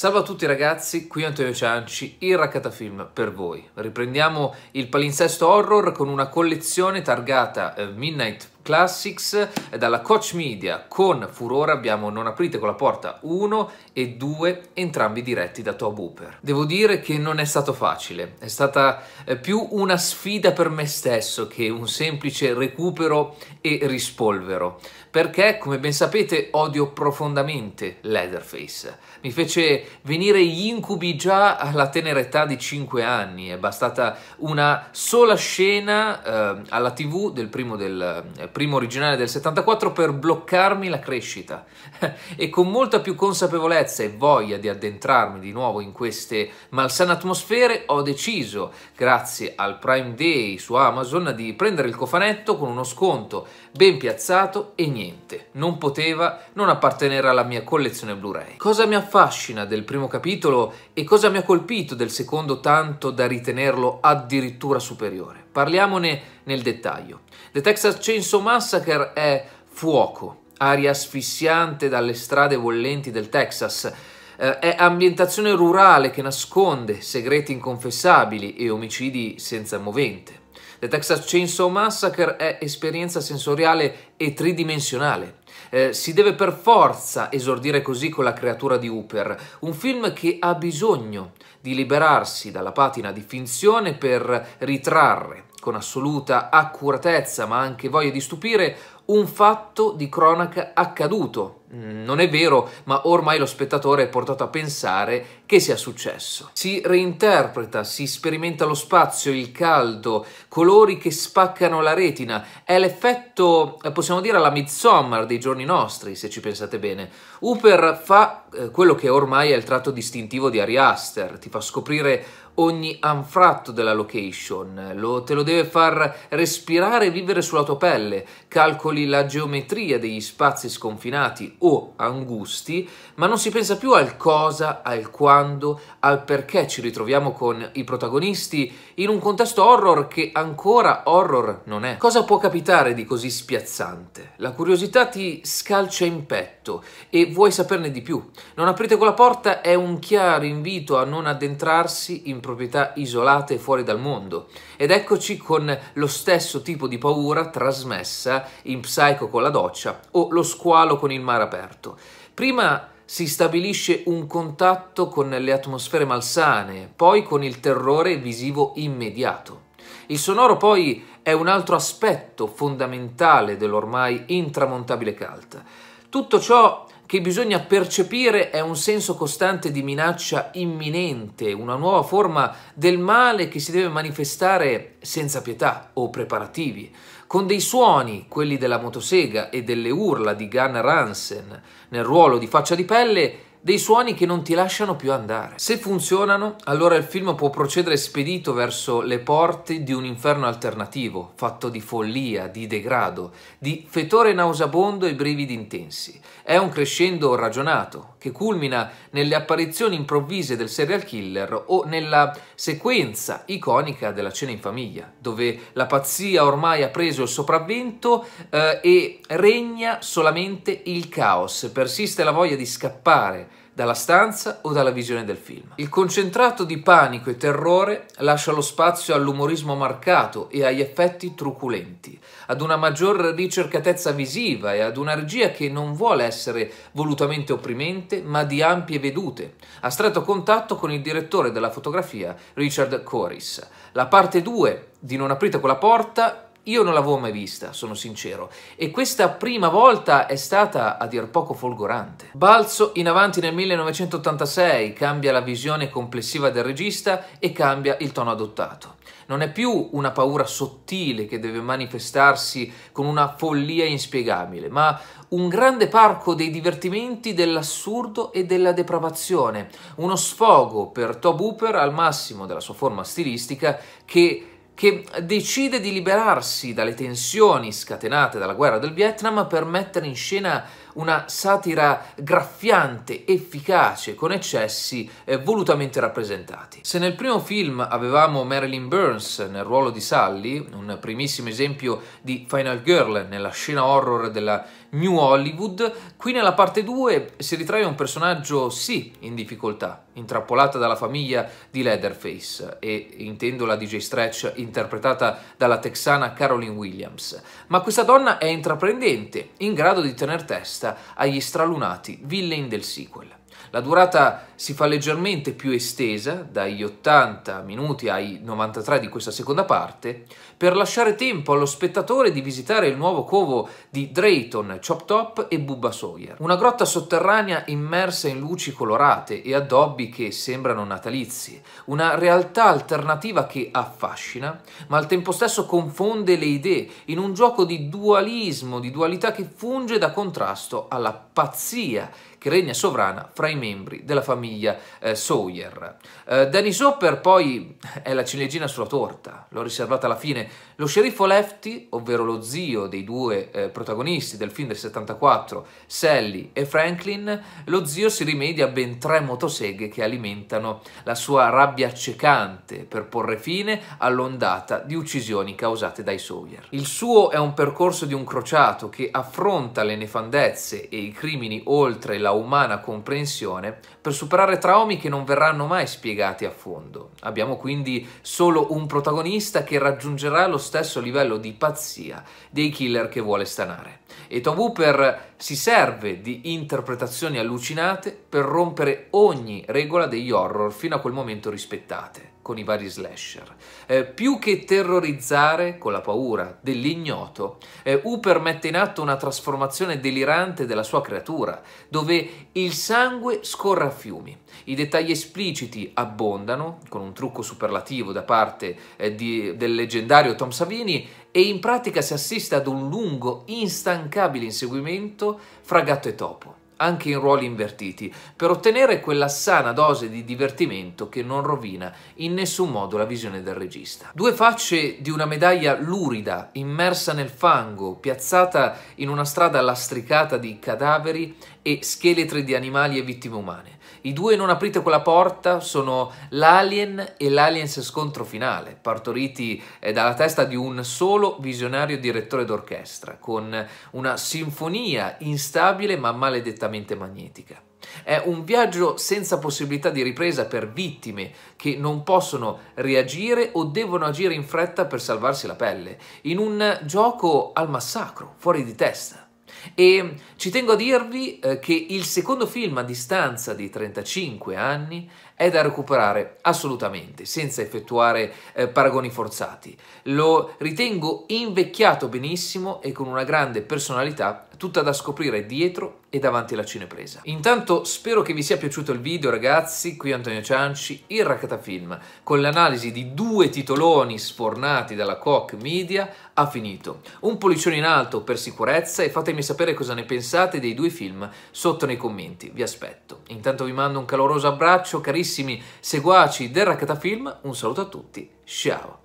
Salve a tutti ragazzi, qui Antonio Cianci, il Raccatafilm per voi. Riprendiamo il palinsesto horror con una collezione targata eh, Midnight Classics eh, dalla Coach Media con Furore abbiamo Non aprite con la porta 1 e 2 entrambi diretti da Tob Hooper. Devo dire che non è stato facile, è stata eh, più una sfida per me stesso che un semplice recupero e rispolvero perché come ben sapete odio profondamente Leatherface. Mi fece venire gli incubi già alla tenera età di 5 anni, è bastata una sola scena eh, alla tv del primo del eh, primo originale del 74, per bloccarmi la crescita e con molta più consapevolezza e voglia di addentrarmi di nuovo in queste malsane atmosfere ho deciso, grazie al Prime Day su Amazon, di prendere il cofanetto con uno sconto ben piazzato e niente, non poteva non appartenere alla mia collezione Blu-ray. Cosa mi affascina del primo capitolo e cosa mi ha colpito del secondo tanto da ritenerlo addirittura superiore? Parliamone nel dettaglio. The Texas Chainsaw Massacre è fuoco, aria asfissiante dalle strade bollenti del Texas. Eh, è ambientazione rurale che nasconde segreti inconfessabili e omicidi senza movente. The Texas Chainsaw Massacre è esperienza sensoriale e tridimensionale. Eh, si deve per forza esordire così con la creatura di Hooper, un film che ha bisogno di liberarsi dalla patina di finzione per ritrarre con assoluta accuratezza ma anche voglia di stupire un fatto di cronaca accaduto. Mm, non è vero, ma ormai lo spettatore è portato a pensare che sia successo. Si reinterpreta, si sperimenta lo spazio, il caldo, colori che spaccano la retina. È l'effetto, eh, possiamo dire, alla midsommar dei giorni nostri, se ci pensate bene. Hooper fa eh, quello che ormai è il tratto distintivo di Ari Aster, ti fa scoprire ogni anfratto della location, lo, te lo deve far respirare e vivere sulla tua pelle, calcoli calcoli la geometria degli spazi sconfinati o angusti, ma non si pensa più al cosa, al quando, al perché ci ritroviamo con i protagonisti in un contesto horror che ancora horror non è. Cosa può capitare di così spiazzante? La curiosità ti scalcia in petto e vuoi saperne di più. Non aprite quella porta è un chiaro invito a non addentrarsi in proprietà isolate fuori dal mondo. Ed eccoci con lo stesso tipo di paura trasmessa in psycho con la doccia o lo squalo con il mare aperto. Prima si stabilisce un contatto con le atmosfere malsane, poi con il terrore visivo immediato. Il sonoro poi è un altro aspetto fondamentale dell'ormai intramontabile cult. Tutto ciò che bisogna percepire è un senso costante di minaccia imminente, una nuova forma del male che si deve manifestare senza pietà o preparativi, con dei suoni, quelli della motosega e delle urla di Gunn Ransen nel ruolo di faccia di pelle, dei suoni che non ti lasciano più andare. Se funzionano, allora il film può procedere spedito verso le porte di un inferno alternativo, fatto di follia, di degrado, di fetore nauseabondo e brividi intensi. È un crescendo ragionato, che culmina nelle apparizioni improvvise del serial killer o nella sequenza iconica della cena in famiglia, dove la pazzia ormai ha preso il sopravvento eh, e regna solamente il caos, persiste la voglia di scappare dalla stanza o dalla visione del film. Il concentrato di panico e terrore lascia lo spazio all'umorismo marcato e agli effetti truculenti, ad una maggior ricercatezza visiva e ad una regia che non vuole essere volutamente opprimente, ma di ampie vedute, a stretto contatto con il direttore della fotografia Richard Coris. La parte 2 di Non aprite quella porta io non l'avevo mai vista, sono sincero, e questa prima volta è stata a dir poco folgorante. Balzo in avanti nel 1986, cambia la visione complessiva del regista e cambia il tono adottato. Non è più una paura sottile che deve manifestarsi con una follia inspiegabile, ma un grande parco dei divertimenti dell'assurdo e della depravazione, uno sfogo per Tob Hooper al massimo della sua forma stilistica che che decide di liberarsi dalle tensioni scatenate dalla guerra del Vietnam per mettere in scena una satira graffiante, efficace, con eccessi eh, volutamente rappresentati. Se nel primo film avevamo Marilyn Burns nel ruolo di Sally, un primissimo esempio di Final Girl nella scena horror della New Hollywood, qui nella parte 2 si ritrae un personaggio sì in difficoltà, intrappolata dalla famiglia di Leatherface e intendo la DJ Stretch interpretata dalla texana Caroline Williams, ma questa donna è intraprendente, in grado di tener testa agli stralunati villain del sequel. La durata si fa leggermente più estesa, dagli 80 minuti ai 93 di questa seconda parte, per lasciare tempo allo spettatore di visitare il nuovo covo di Drayton, Chop Top e Bubba Sawyer. Una grotta sotterranea immersa in luci colorate e addobbi che sembrano natalizi, una realtà alternativa che affascina, ma al tempo stesso confonde le idee in un gioco di dualismo, di dualità che funge da contrasto alla pazzia che regna sovrana fra i membri della famiglia eh, Sawyer. Eh, Dennis Hopper poi eh, è la ciliegina sulla torta, l'ho riservata alla fine. Lo sceriffo Lefty, ovvero lo zio dei due eh, protagonisti del film del 74, Sally e Franklin, lo zio si rimedia a ben tre motoseghe che alimentano la sua rabbia accecante per porre fine all'ondata di uccisioni causate dai Sawyer. Il suo è un percorso di un crociato che affronta le nefandezze e i crimini oltre la umana comprensione dimensione per superare traumi che non verranno mai spiegati a fondo. Abbiamo quindi solo un protagonista che raggiungerà lo stesso livello di pazzia dei killer che vuole stanare. E Tom Hooper si serve di interpretazioni allucinate per rompere ogni regola degli horror fino a quel momento rispettate con i vari slasher. Eh, più che terrorizzare con la paura dell'ignoto, eh, Hooper mette in atto una trasformazione delirante della sua creatura, dove il sangue scorre a fiumi. I dettagli espliciti abbondano, con un trucco superlativo da parte eh, di, del leggendario Tom Savini, e in pratica si assiste ad un lungo, instancabile inseguimento fra gatto e topo, anche in ruoli invertiti, per ottenere quella sana dose di divertimento che non rovina in nessun modo la visione del regista. Due facce di una medaglia lurida, immersa nel fango, piazzata in una strada lastricata di cadaveri e scheletri di animali e vittime umane. I due Non aprite quella porta sono l'Alien e l'Aliens scontro finale, partoriti eh, dalla testa di un solo visionario direttore d'orchestra, con una sinfonia instabile ma maledettamente magnetica. È un viaggio senza possibilità di ripresa per vittime che non possono reagire o devono agire in fretta per salvarsi la pelle, in un gioco al massacro, fuori di testa. E ci tengo a dirvi eh, che il secondo film a distanza di 35 anni è da recuperare assolutamente, senza effettuare eh, paragoni forzati. Lo ritengo invecchiato benissimo e con una grande personalità tutta da scoprire dietro e davanti alla cinepresa. Intanto spero che vi sia piaciuto il video ragazzi, qui Antonio Cianci, il Racatafilm, con l'analisi di due titoloni sfornati dalla Koch Media, ha finito. Un pollicione in alto per sicurezza e fatemi sapere cosa ne pensate dei due film sotto nei commenti, vi aspetto. Intanto vi mando un caloroso abbraccio, carissimi seguaci del Racatafilm, un saluto a tutti, ciao,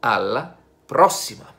alla prossima!